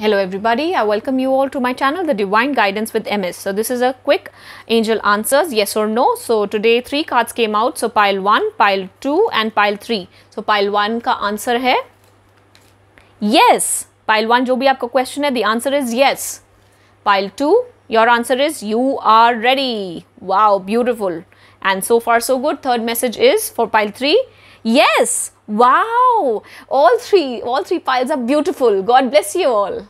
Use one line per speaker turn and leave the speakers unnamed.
Hello everybody, I welcome you all to my channel The Divine Guidance with MS. So this is a quick angel answers yes or no. So today three cards came out. So pile 1, pile 2 and pile 3. So pile 1 का answer है yes. Pile 1 जो भी आपका question है the answer is yes. Pile 2 your answer is you are ready. Wow beautiful. And so far so good. Third message is for pile 3 yes. Wow! All three, all three piles are beautiful. God bless you all.